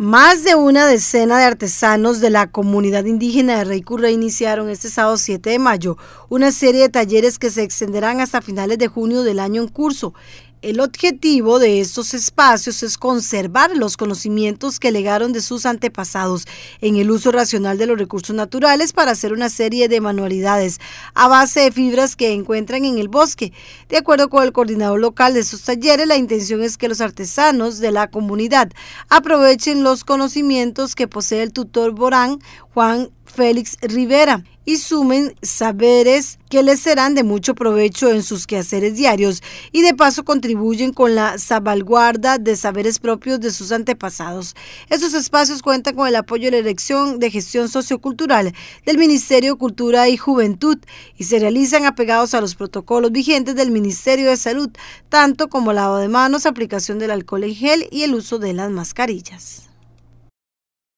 Más de una decena de artesanos de la comunidad indígena de Reycurre iniciaron este sábado 7 de mayo una serie de talleres que se extenderán hasta finales de junio del año en curso. El objetivo de estos espacios es conservar los conocimientos que legaron de sus antepasados en el uso racional de los recursos naturales para hacer una serie de manualidades a base de fibras que encuentran en el bosque. De acuerdo con el coordinador local de estos talleres, la intención es que los artesanos de la comunidad aprovechen los conocimientos que posee el tutor Borán Juan Félix Rivera y sumen saberes que les serán de mucho provecho en sus quehaceres diarios y de paso contribuyen con la salvaguarda de saberes propios de sus antepasados. Estos espacios cuentan con el apoyo de la Dirección de Gestión Sociocultural del Ministerio de Cultura y Juventud y se realizan apegados a los protocolos vigentes del Ministerio de Salud, tanto como lavado de manos, aplicación del alcohol en gel y el uso de las mascarillas.